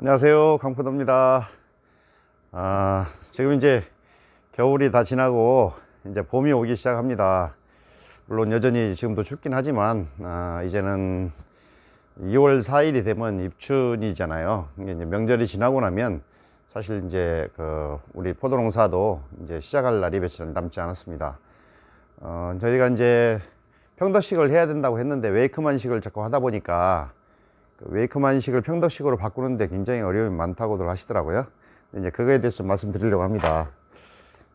안녕하세요 강포도입니다 아, 지금 이제 겨울이 다 지나고 이제 봄이 오기 시작합니다 물론 여전히 지금도 춥긴 하지만 아, 이제는 2월 4일이 되면 입춘이잖아요 이제 명절이 지나고 나면 사실 이제 그 우리 포도농사도 이제 시작할 날이 며칠 남지 않았습니다 어, 저희가 이제 평더식을 해야 된다고 했는데 웨이크만식을 자꾸 하다 보니까 그 웨이크만식을 평덕식으로 바꾸는데 굉장히 어려움이 많다고들 하시더라고요. 이제 그거에 대해서 말씀드리려고 합니다.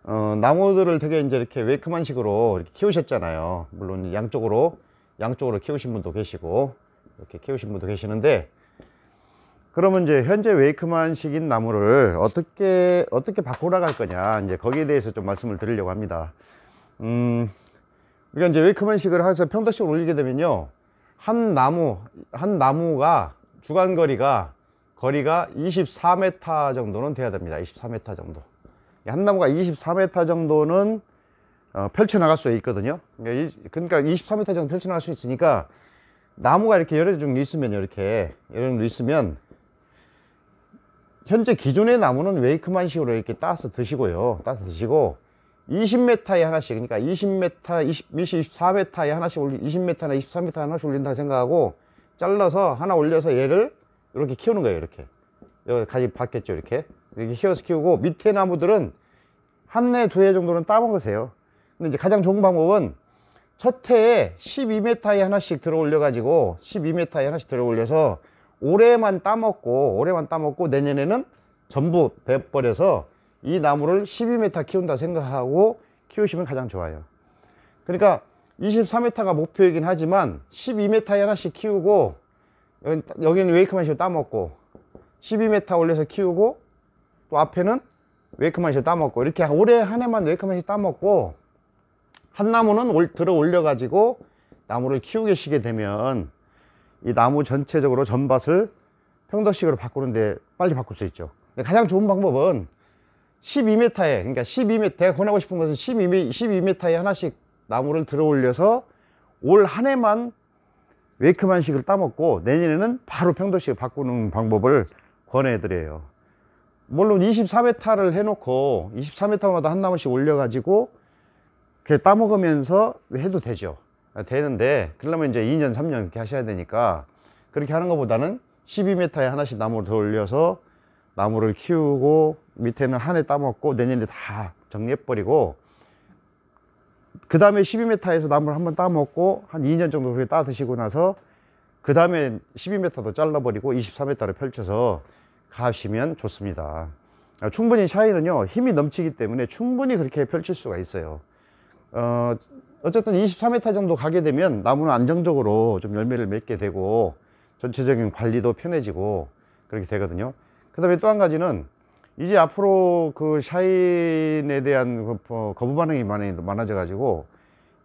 어, 나무들을 되게 이제 이렇게 웨이크만식으로 이렇게 키우셨잖아요. 물론 양쪽으로 양쪽으로 키우신 분도 계시고 이렇게 키우신 분도 계시는데 그러면 이제 현재 웨이크만식인 나무를 어떻게 어떻게 바꾸러갈 거냐 이제 거기에 대해서 좀 말씀을 드리려고 합니다. 음, 우리가 이제 웨이크만식을 해서 평덕식을 올리게 되면요. 한 나무 한 나무가 주간 거리가 거리가 24m 정도는 돼야 됩니다. 24m 정도. 한 나무가 24m 정도는 어, 펼쳐나갈 수 있거든요. 그러니까 24m 그러니까 정도 펼쳐나갈 수 있으니까 나무가 이렇게 여러 종류 있으면 이렇게 여러 종류 있으면 현재 기존의 나무는 웨이크만식으로 이렇게 따서 드시고요. 따서 드시고 20m에 하나씩 그러니까 20m, 20, 24m에 하나씩 올리 20m나 23m 하나씩 올린다 생각하고 잘라서 하나 올려서 얘를 이렇게 키우는 거예요 이렇게 여기 가지 받겠죠 이렇게 이렇게 키워서 키우고 밑에 나무들은 한 해, 두 해 정도는 따먹으세요 근데 이제 가장 좋은 방법은 첫 해에 12m에 하나씩 들어 올려 가지고 12m에 하나씩 들어 올려서 올해만 따먹고 올해만 따먹고 내년에는 전부 베버려서 이 나무를 12m 키운다 생각하고 키우시면 가장 좋아요 그러니까 24m가 목표이긴 하지만 12m 하나씩 키우고 여기는 웨이크만시로 따먹고 12m 올려서 키우고 또 앞에는 웨이크만시로 따먹고 이렇게 올해 한 해만 웨이크만시 따먹고 한 나무는 올, 들어 올려 가지고 나무를 키우시게 되면 이 나무 전체적으로 전밭을 평덕식으로 바꾸는데 빨리 바꿀 수 있죠 가장 좋은 방법은 12m에 그러니까 12m 내가 권하고 싶은 것은 12m 12m에 하나씩 나무를 들어 올려서 올 한 해만 웨이크만식을 따먹고 내년에는 바로 평도식을 바꾸는 방법을 권해드려요. 물론 24m를 해놓고 24m마다 한 나무씩 올려가지고 그렇게 따먹으면서 해도 되죠. 되는데 그러면 이제 2년 3년 이렇게 하셔야 되니까 그렇게 하는 것보다는 12m에 하나씩 나무를 더 올려서 나무를 키우고 밑에는 한 해 따먹고 내년에 다 정리해버리고 그 다음에 12m에서 나무를 한번 따먹고 한 2년 정도 그렇게 따 드시고 나서 그 다음에 12m도 잘라버리고 24m를 펼쳐서 가시면 좋습니다. 아, 충분히 샤이는요 힘이 넘치기 때문에 충분히 그렇게 펼칠 수가 있어요. 어, 어쨌든 24m 정도 가게 되면 나무는 안정적으로 좀 열매를 맺게 되고 전체적인 관리도 편해지고 그렇게 되거든요. 그 다음에 또 한 가지는 이제 앞으로 그 샤인에 대한 그 어, 거부 반응이 많이 많아져 가지고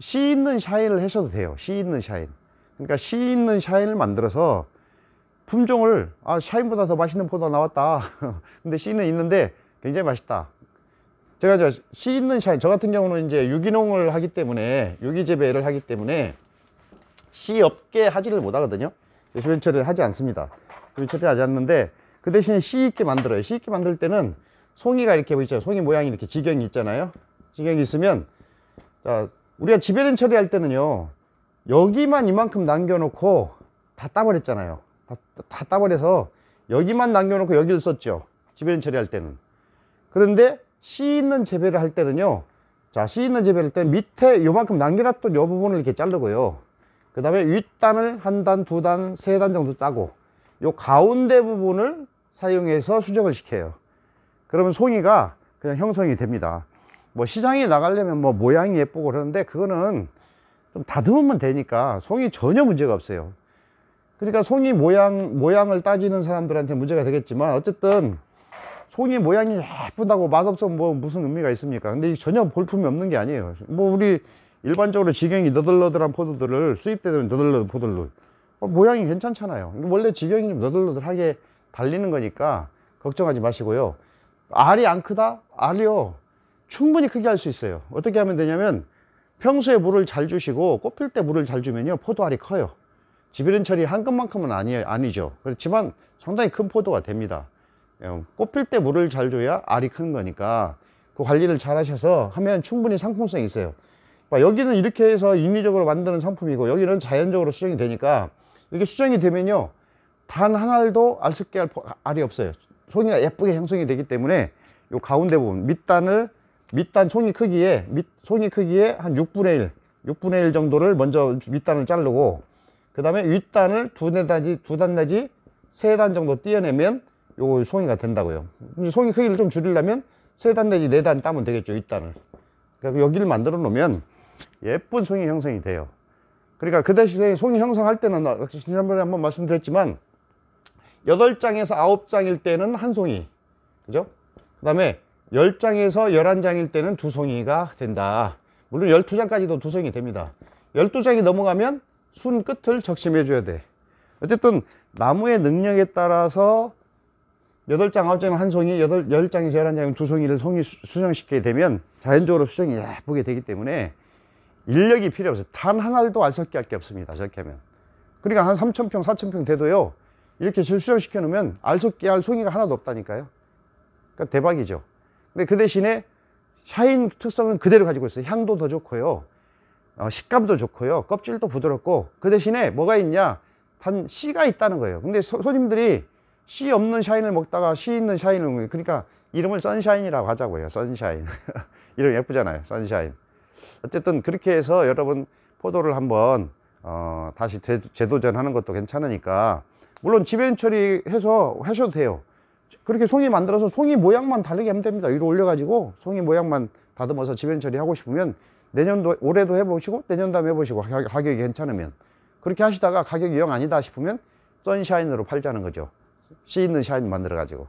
씨 있는 샤인을 하셔도 돼요. 씨 있는 샤인. 그러니까 씨 있는 샤인을 만들어서 품종을 아 샤인보다 더 맛있는 포도 나왔다. 근데 씨는 있는데 굉장히 맛있다. 제가 이제 씨 있는 샤인 저 같은 경우는 이제 유기농을 하기 때문에 유기 재배를 하기 때문에 씨 없게 하지를 못하거든요. 요즘철에 하지 않습니다. 요즘철 하지 않는데 그 대신에 씨 있게 만들어요 씨 있게 만들 때는 송이가 이렇게 보이죠 뭐 송이 모양이 이렇게 지경이 있잖아요 지경이 있으면 자 우리가 지배된 처리할 때는요 여기만 이만큼 남겨놓고 다 따버렸잖아요 다, 다 따버려서 여기만 남겨놓고 여기를 썼죠 지배된 처리할 때는 그런데 씨 있는 재배를 할 때는요 자, 씨 있는 재배를 할때 밑에 요만큼 남겨놨던 요 부분을 이렇게 자르고요. 그 다음에 윗단을 한 단, 두 단, 세 단 정도 짜고 요 가운데 부분을 사용해서 수정을 시켜요 그러면 송이가 그냥 형성이 됩니다 뭐 시장에 나가려면 뭐 모양이 예쁘고 그러는데 그거는 좀 다듬으면 되니까 송이 전혀 문제가 없어요 그러니까 송이 모양, 모양을 따지는 사람들한테 문제가 되겠지만 어쨌든 송이 모양이 예쁘다고 맛없으면 뭐 무슨 의미가 있습니까 근데 전혀 볼품이 없는 게 아니에요 뭐 우리 일반적으로 지경이 너덜너덜한 포도들을 수입되는 너덜너덜 포도를 어, 모양이 괜찮잖아요 원래 지경이 좀 너덜너덜하게 달리는 거니까 걱정하지 마시고요 알이 안 크다? 알이요 충분히 크게 할 수 있어요 어떻게 하면 되냐면 평소에 물을 잘 주시고 꽃필 때 물을 잘 주면요 포도알이 커요 지비른철이 한 것만큼은 아니, 아니죠 그렇지만 상당히 큰 포도가 됩니다 어, 꽃필 때 물을 잘 줘야 알이 큰 거니까 그 관리를 잘 하셔서 하면 충분히 상품성이 있어요 여기는 이렇게 해서 인위적으로 만드는 상품이고 여기는 자연적으로 수정이 되니까 이렇게 수정이 되면요 단 하나도 알습게 할 알이 없어요 송이가 예쁘게 형성이 되기 때문에 이 가운데 부분 밑단을 밑단 송이 크기에 밑 송이 크기에 한 6분의 1 6분의 1 정도를 먼저 밑단을 자르고 그 다음에 윗단을 두네 단지 두단 내지 세 단 정도 띄어내면 요 송이가 된다고요 송이 크기를 좀 줄이려면 세단 내지 네 단 따면 되겠죠 윗단을 그러니까 여기를 만들어 놓으면 예쁜 송이 형성이 돼요 그러니까 그 대신에 손이 형성할 때는 지난번에 한번 말씀드렸지만 8장에서 9장일 때는 한 송이 그죠? 그 다음에 10장에서 11장일 때는 두 송이가 된다 물론 12장까지도 두 송이 됩니다 12장이 넘어가면 순 끝을 적심해 줘야 돼 어쨌든 나무의 능력에 따라서 8장, 9장 한 송이, 8, 10장에서 11장이면 두 송이를 송이 수정시키게 되면 자연적으로 수정이 예쁘게 되기 때문에 인력이 필요 없어요. 단 하나도 알석기할 게 없습니다. 저렇게 하면. 그러니까 한3천평4천평 돼도요. 이렇게 수정시켜 놓으면 알석기할 송이가 하나도 없다니까요. 그러니까 대박이죠. 근데 그 대신에 샤인 특성은 그대로 가지고 있어요. 향도 더 좋고요. 어, 식감도 좋고요. 껍질도 부드럽고. 그 대신에 뭐가 있냐? 단 씨가 있다는 거예요. 근데 소, 손님들이 씨 없는 샤인을 먹다가 씨 있는 샤인을 먹는 그러니까 이름을 선샤인이라고 하자고요. 선샤인. 이름 예쁘잖아요. 선샤인. 어쨌든 그렇게 해서 여러분 포도를 한번 어, 다시 재, 도전하는 것도 괜찮으니까 물론 지변 처리해서 하셔도 돼요 그렇게 송이 만들어서 송이 모양만 다르게 하면 됩니다 위로 올려가지고 송이 모양만 다듬어서 지변 처리하고 싶으면 내년도 올해도 해보시고 내년도 다 해보시고 가격이 괜찮으면 그렇게 하시다가 가격이 영 아니다 싶으면 선샤인으로 팔자는 거죠 씨 있는 샤인 만들어 가지고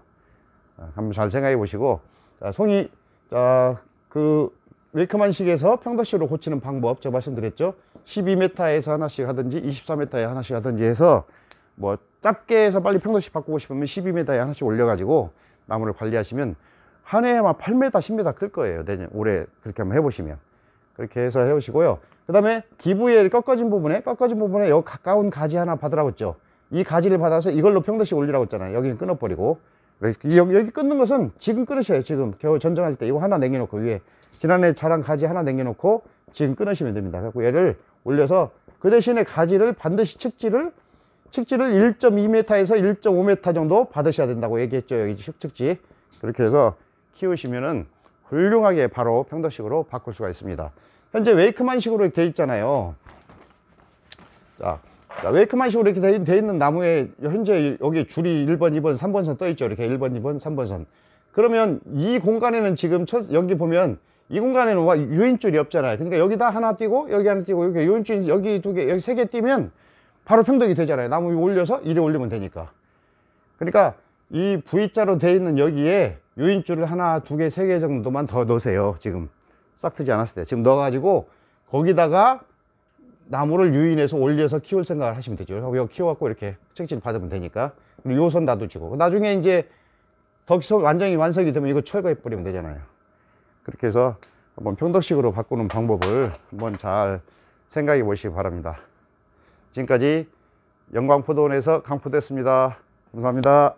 아, 한번 잘 생각해 보시고 자, 송이 자, 그 웰크만식에서 평도식으로 고치는 방법 제가 말씀드렸죠 12m에서 하나씩 하든지 24m에 하나씩 하든지 해서 뭐 짧게 해서 빨리 평도씩 바꾸고 싶으면 12m에 하나씩 올려가지고 나무를 관리하시면 한 해에 막 8m, 10m 클 거예요 내년 올해 그렇게 한번 해보시면 그렇게 해서 해오시고요그 다음에 기부에 꺾어진 부분에 꺾어진 부분에 여 가까운 가지 하나 받으라고 했죠 이 가지를 받아서 이걸로 평도씩 올리라고 했잖아요 여기는 끊어버리고 여기, 여기 끊는 것은 지금 끊으셔요 지금 겨우 전정하실때 이거 하나 남겨놓고 위에 지난해 자란 가지 하나 남겨놓고 지금 끊으시면 됩니다 그래고 얘를 올려서 그 대신에 가지를 반드시 측지를 측지를 1.2m에서 1.5m 정도 받으셔야 된다고 얘기했죠 여기 측지 그렇게 해서 키우시면은 훌륭하게 바로 평도식으로 바꿀 수가 있습니다 현재 웨이크만식으로 돼 있잖아요 자 자, 웨이크만식으로 이렇게 돼, 돼, 있는 나무에 현재 여기 줄이 1번, 2번, 3번선 떠 있죠. 이렇게 1번, 2번, 3번선. 그러면 이 공간에는 지금 첫, 여기 보면 이 공간에는 와, 유인줄이 없잖아요. 그러니까 여기다 하나 띄고 여기 하나 띄고 여기 유인줄 여기 두 개, 여기 세 개 띄면 바로 평등이 되잖아요. 나무 올려서 이리 올리면 되니까. 그러니까 이 V자로 돼 있는 여기에 유인줄을 하나, 두 개, 세 개 정도만 더 넣으세요. 지금 싹 트지 않았을 때. 지금 넣어가지고 거기다가 나무를 유인해서 올려서 키울 생각을 하시면 되죠. 여기 키워갖고 이렇게 흑색질 받으면 되니까. 그리고 요선 놔두시고. 그 나중에 이제 덕선 완전히 완성이 되면 이거 철거해 버리면 되잖아요. 그렇게 해서 한번 평덕식으로 바꾸는 방법을 한번 잘 생각해 보시기 바랍니다. 지금까지 영광포도원에서 강포됐습니다. 감사합니다.